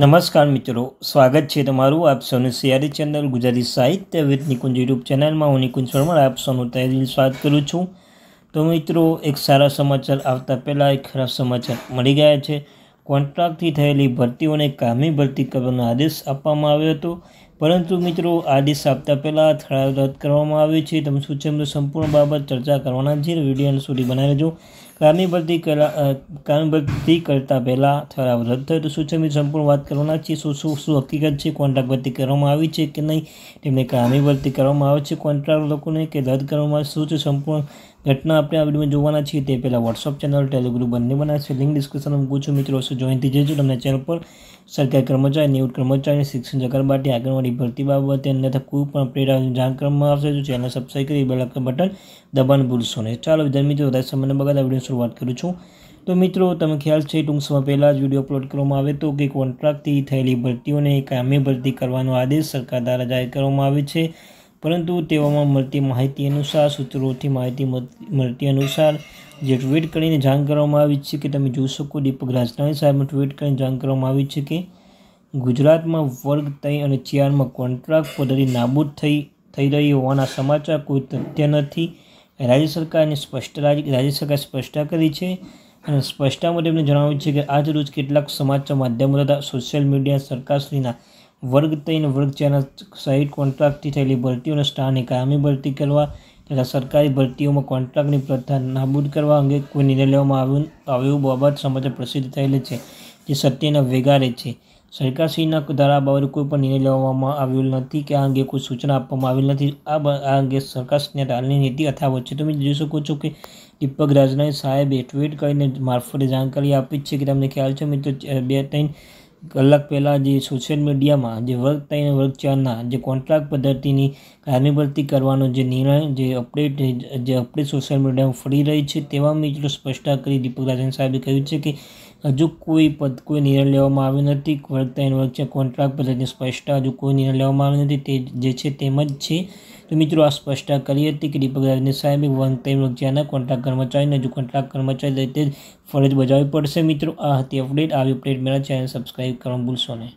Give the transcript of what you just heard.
નમસ્કાર મિત્રો સ્વાગત છે તમારું આપ સૌનું સિયારી ચેનલ ગુજરાતી સાહિત્ય વિથ નિકુંજ યુટ્યુબ ચેનલમાં હું નિકુંજ શર્મા આપ સૌનું તહેદીલ સ્વાગત કરું છું તો મિત્રો એક સારા સમાચાર આવતા પહેલાં એક ખરાબ સમાચાર મળી ગયા છે કોન્ટ્રાક્ટથી થયેલી ભરતીઓને કામી ભરતી કરવાનો આદેશ આપવામાં આવ્યો હતો પરંતુ મિત્રો આદેશ આપતા પહેલાં થળાવ રદ કરવામાં આવ્યો છે તમે શું છે સંપૂર્ણ બાબત ચર્ચા કરવાના છે વિડીયોને સુધી બનાવી લેજો કારની કારણબદ્ધી કરતા પહેલાં ઠરાવ રદ થયો તો શું છે અમે સંપૂર્ણ વાત કરવાના છીએ શું શું શું હકીકત છે કોન્ટ્રાક્ટ ભરતી કરવામાં આવી છે કે નહીં તેમને કારની ભરતી કરવામાં આવે છે કોન્ટ્રાક્ટ લોકોને કે રદ કરવામાં આવે શું છે સંપૂર્ણ ઘટના આપણે આ વિડીયોમાં જોવાના છીએ તે પહેલાં વોટ્સઅપ ચેનલ ટેલિગ્રુપ બંને બનાવશે લિંક ડિસ્ક્રિપ્શનમાં મૂકું છું મિત્રો જોઈન થઈ જજો તમને ચેનલ પર સરકારી કર્મચારી નિવૃત્ત કર્મચારી શિક્ષણ માટે આંગણવાડી ભરતી બાબતે અન્યથા કોઈ પણ પ્રેરણાની જાણ કરવામાં આવશે જો ચેનલ સબસ્ક્રાઈબ કરી બેલ બટન દબાણ ભૂલશો નહીં ચાલો વિદ્યાર્થી મિત્રો વધારે સમયને બગાડ આ વિડીયો શરૂઆત કરું છું તો મિત્રો તમે ખ્યાલ છે ટૂંક સમય પહેલાં જ વિડીયો અપલોડ કરવામાં આવે તો કે કોન્ટ્રાક્ટથી થયેલી ભરતીઓને કામે ભરતી કરવાનો આદેશ સરકાર દ્વારા જાહેર કરવામાં આવે છે પરંતુ તેવામાં મળતી માહિતી અનુસાર સૂત્રોથી માહિતી મળતી અનુસાર જે ટ્વીટ કરીને જાણ કરવામાં આવી છે કે તમે જોઈ શકો દીપક રાજનાણી સાહેબને ટ્વીટ કરીને જાણ કરવામાં આવી છે કે ગુજરાતમાં વર્ગ ત્રણ અને ચારમાં કોન્ટ્રાક્ટ પદ્ધતિ નાબૂદ થઈ થઈ રહી હોવાના સમાચાર કોઈ તથ્ય નથી રાજ્ય સરકારની સ્પષ્ટ રાજ્ય સરકારે સ્પષ્ટતા કરી છે અને સ્પષ્ટતા મુજબ એમને જણાવ્યું છે કે આજ રોજ કેટલાક સમાચાર માધ્યમો તથા સોશિયલ મીડિયા સરકારશ્રીના વર્ગ ત્રણ વર્ગ ચારના સહિત કોન્ટ્રાક્ટથી થયેલી ભરતીઓને સ્થાને કાયમી ભરતી કરવા તથા સરકારી ભરતીઓમાં કોન્ટ્રાક્ટની પ્રથા નાબૂદ કરવા અંગે કોઈ નિર્ણય લેવામાં આવ્યો આવ્યો બાબત સમાચાર પ્રસિદ્ધ થયેલ છે જે સત્યના વેગારે છે સરકારશ્રીના ધારા બાબતે કોઈ પણ નિર્ણય લેવામાં આવ્યો નથી કે આ અંગે કોઈ સૂચના આપવામાં આવેલ નથી આ આ અંગે સરકારશ્રીને હાલની નીતિ યથાવત છે તમે જોઈ શકો છો કે દીપક રાજનાથ સાહેબે ટ્વીટ કરીને મારફતે જાણકારી આપી છે કે તમને ખ્યાલ છે મિત્રો બે ત્રણ કલાક પહેલાં જે સોશિયલ મીડિયામાં જે વર્ગ ત્રણ વર્ગ ચારના જે કોન્ટ્રાક્ટ પદ્ધતિની કાર્યભરતી કરવાનો જે નિર્ણય જે અપડેટ જે અપડેટ સોશિયલ મીડિયામાં ફરી રહી છે તેવા મિત્રો સ્પષ્ટતા કરી દીપક રાજન સાહેબે કહ્યું છે કે હજુ કોઈ પદ કોઈ નિર્ણય લેવામાં આવ્યો નથી વર્ગ ત્રણ વર્ગ છે કોન્ટ્રાક્ટ પદ્ધતિની સ્પષ્ટતા હજુ કોઈ નિર્ણય લેવામાં આવ્યો નથી તે જે છે તેમ જ છે તો મિત્રો આ સ્પષ્ટતા કરી હતી કે દીપક રાજને સાહેબે વન ટાઈમ રજ્યાના કોન્ટ્રાક્ટ કર્મચારીને હજુ કોન્ટ્રાક્ટ કર્મચારી તરીકે ફરજ બજાવવી પડશે મિત્રો આ હતી અપડેટ આવી અપડેટ મેળા ચેનલ સબસ્ક્રાઈબ કરવા ભૂલશો નહીં